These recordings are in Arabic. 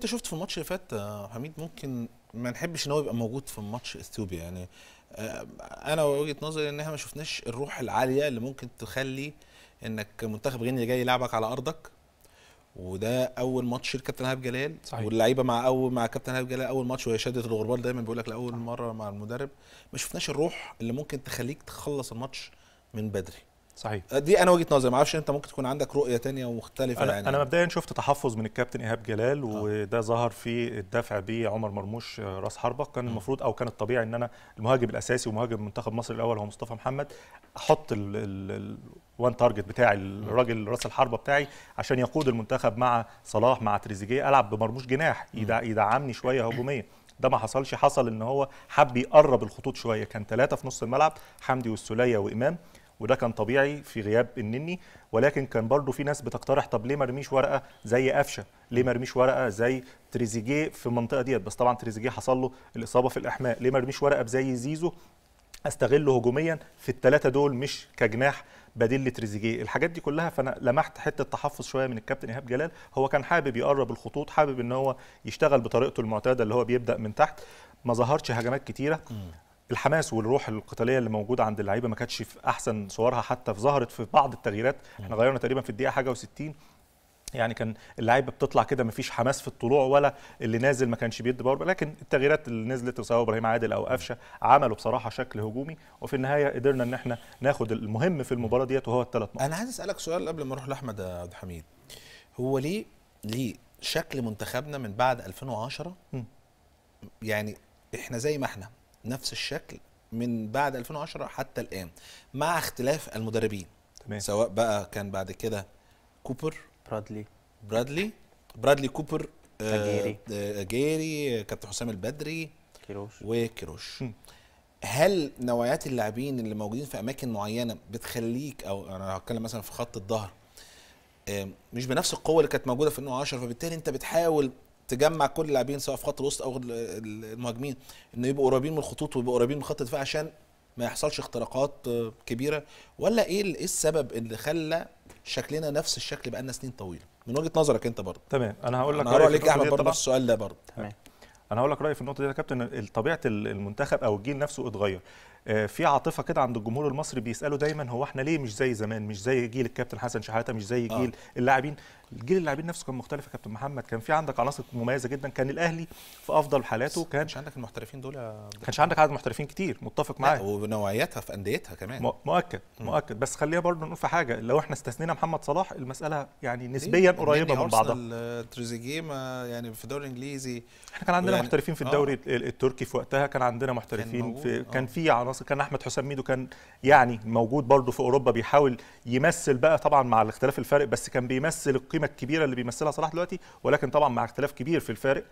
انت شفت في الماتش اللي فات آه، حميد ممكن ما نحبش ان هو يبقى موجود في ماتش اثيوبيا يعني آه، انا وجهه نظري ان احنا ما شفناش الروح العاليه اللي ممكن تخلي انك منتخب غينيا جاي يلعبك على ارضك وده اول ماتش لكابتن هاب جلال صحيح. واللعيبه مع اول مع كابتن هاب جلال اول ماتش وهي شده الغربال دايما بيقول لك لاول مره مع المدرب ما شفناش الروح اللي ممكن تخليك تخلص الماتش من بدري صحيح آه، دي انا وجهه نظري ما اعرفش انت ممكن تكون عندك رؤيه تانية ومختلفه أنا يعني انا مبدئيا شفت تحفظ من الكابتن ايهاب جلال آه. وده ظهر في الدفع بيه عمر مرموش آه، راس حربه كان المفروض او كان الطبيعي ان انا المهاجم الاساسي ومهاجم منتخب مصر الاول هو مصطفى محمد احط الوان تارجت بتاعي الراجل راس الحربه بتاعي عشان يقود المنتخب مع صلاح مع تريزيجيه العب بمرموش جناح يدعمني شويه هجوميا ده ما حصلش حصل ان هو حب يقرب الخطوط شويه كان ثلاثه في نص الملعب حمدي والسوليه وامام وده كان طبيعي في غياب النني ولكن كان برضو في ناس بتقترح طب ليه ما ورقه زي قفشه ليه ما ورقه زي تريزيجيه في المنطقه ديت بس طبعا تريزيجيه حصل له الاصابه في الاحماء ليه ما ورقه زي زيزو استغله هجوميا في الثلاثه دول مش كجناح بديل لتريزيجيه الحاجات دي كلها فانا لمحت حته تحفظ شويه من الكابتن ايهاب جلال هو كان حابب يقرب الخطوط حابب ان هو يشتغل بطريقته المعتاده اللي هو بيبدا من تحت ما ظهرش هجمات كتيره الحماس والروح القتاليه اللي موجوده عند اللعيبه ما كانتش في احسن صورها حتى في ظهرت في بعض التغييرات احنا غيرنا تقريبا في الدقيقه حاجه و60 يعني كان اللعيبه بتطلع كده ما فيش حماس في الطلوع ولا اللي نازل ما كانش بيدي باور لكن التغييرات اللي نزلت سواء ابراهيم عادل او قفشه عملوا بصراحه شكل هجومي وفي النهايه قدرنا ان احنا ناخد المهم في المباراه ديت وهو الثلاث نقط انا عايز اسالك سؤال قبل ما اروح لاحمد عبد الحميد هو ليه ليه شكل منتخبنا من بعد 2010 م. يعني احنا زي ما احنا نفس الشكل من بعد 2010 حتى الان مع اختلاف المدربين تمام. سواء بقى كان بعد كده كوبر برادلي برادلي برادلي كوبر جيري آه جيري آه، كابتن حسام البدري كيروش وكيروش هل نوعيات اللاعبين اللي موجودين في اماكن معينه بتخليك او انا هتكلم مثلا في خط الظهر آه، مش بنفس القوه اللي كانت موجوده في 2010 فبالتالي انت بتحاول تجمع كل اللاعبين سواء في خط الوسط او المهاجمين انه يبقوا قريبين من الخطوط ويبقوا قريبين من خط الدفاع عشان ما يحصلش اختراقات آه، كبيره ولا ايه ايه السبب اللي خلى شكلنا نفس الشكل بقالنا سنين طويله من وجهه نظرك انت برضه تمام انا هقول لك رايي عليك احمد برضه السؤال ده برضه تمام انا هقول لك رايي في النقطه دي يا كابتن طبيعه المنتخب او الجيل نفسه اتغير آه، في عاطفه كده عند الجمهور المصري بيسالوا دايما هو احنا ليه مش زي زمان مش زي جيل الكابتن حسن شحاته مش زي جيل آه. اللاعبين الجيل اللاعبين نفسه كان مختلف يا كابتن محمد كان في عندك عناصر مميزه جدا كان الاهلي في افضل حالاته كان مش عندك المحترفين دول يا كانش عندك عدد محترفين كتير متفق معاك ونوعيتها في انديتها كمان مؤكد م. مؤكد بس خلينا برضه نقول في حاجه لو احنا استثنينا محمد صلاح المساله يعني نسبيا قريبه من بعضها آه، تريزيجيه يعني في الدوري الانجليزي احنا كان عندنا يعني محترفين في آه. الدوري آه. التركي في وقتها كان عندنا محترفين كان في كان في عناصر كان احمد حسام ميدو كان يعني موجود برضه في اوروبا بيحاول يمثل بقى طبعا مع الاختلاف الفارق بس كان بيمثل القيمه الكبيره اللي بيمثلها صلاح دلوقتي ولكن طبعا مع اختلاف كبير في الفارق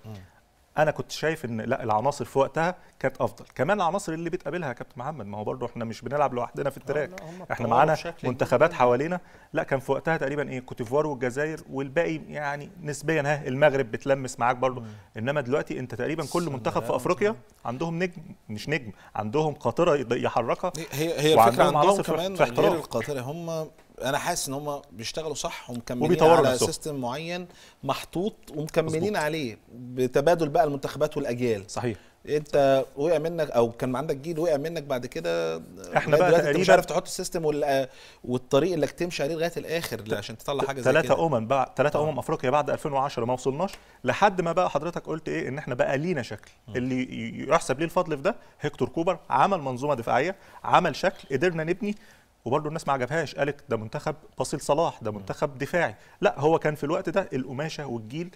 انا كنت شايف ان لا العناصر في وقتها كانت افضل كمان العناصر اللي بتقابلها يا كابتن محمد ما هو برضه احنا مش بنلعب لوحدنا في التراك احنا معانا منتخبات حوالينا لا كان في وقتها تقريبا ايه كوتيفوار والجزائر والباقي يعني نسبيا ها المغرب بتلمس معاك برضه انما دلوقتي انت تقريبا كل منتخب في افريقيا عندهم نجم مش نجم عندهم قاطره يحركها هي هي الفكره عندهم, عندهم كمان غير القاطره هم انا حاسس ان هم بيشتغلوا صح ومكملين على نفسه. سيستم معين محطوط ومكملين مزبوط. عليه بتبادل بقى المنتخبات والاجيال صحيح انت وقع منك او كان عندك جيل وقع منك بعد كده احنا بقى دلوقتي انت مش عارف تحط السيستم والطريق اللي تمشي عليه لغايه الاخر عشان تطلع حاجه زي كده ثلاثه امم بعد ثلاثه آه. امم افريقيا بعد 2010 ما وصلناش لحد ما بقى حضرتك قلت ايه ان احنا بقى لينا شكل م. اللي يحسب ليه الفضل في ده هيكتور كوبر عمل منظومه دفاعيه عمل شكل قدرنا نبني وبرضه الناس ما عجبهاش قالت ده منتخب باسل صلاح ده منتخب دفاعي لا هو كان في الوقت ده القماشه والجيل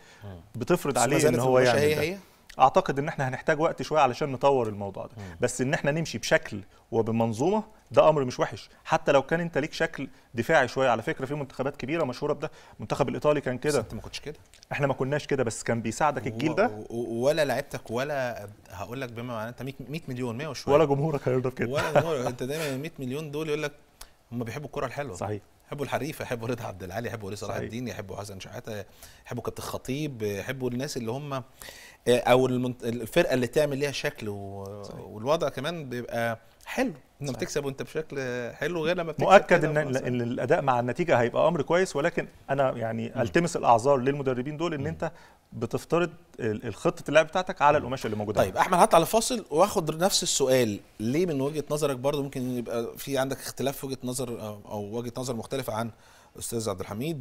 بتفرض عليه ان هو يعمل هي هي؟ اعتقد ان احنا هنحتاج وقت شويه علشان نطور الموضوع ده بس ان احنا نمشي بشكل وبمنظومه ده امر مش وحش حتى لو كان انت ليك شكل دفاعي شويه على فكره في منتخبات كبيره مشهوره بده المنتخب الايطالي كان كده انت ما كنتش كده احنا ما كناش كده بس كان بيساعدك الجيل ده ولا لعيبتك ولا هقول لك بما معناه انت 100 مليون 100 وشويه ولا جمهورك هيرضى كده ولا جمهورك انت دايما 100 مليون دول يقول لك هم بيحبوا الكره الحلوه صحيح يحبوا الحريفه يحبوا رضا عبد العالي يحبوا صلاح الدين يحبوا حسن شحاته يحبوا كابتن خطيب يحبوا الناس اللي هم آه، او الفرقه اللي تعمل ليها شكل و... والوضع كمان بيبقى حلو انت بتكسب وانت بشكل حلو غير لما بتكسب مؤكد ان الاداء مع النتيجه هيبقى امر كويس ولكن انا يعني التمس الاعذار للمدربين دول ان انت بتفترض الخطه اللعب بتاعتك على القماشه اللي موجوده طيب احمد هطلع لفاصل واخد نفس السؤال ليه من وجهه نظرك برضو ممكن يبقى في عندك اختلاف في وجهه نظر او وجهه نظر مختلفه عن استاذ عبد الحميد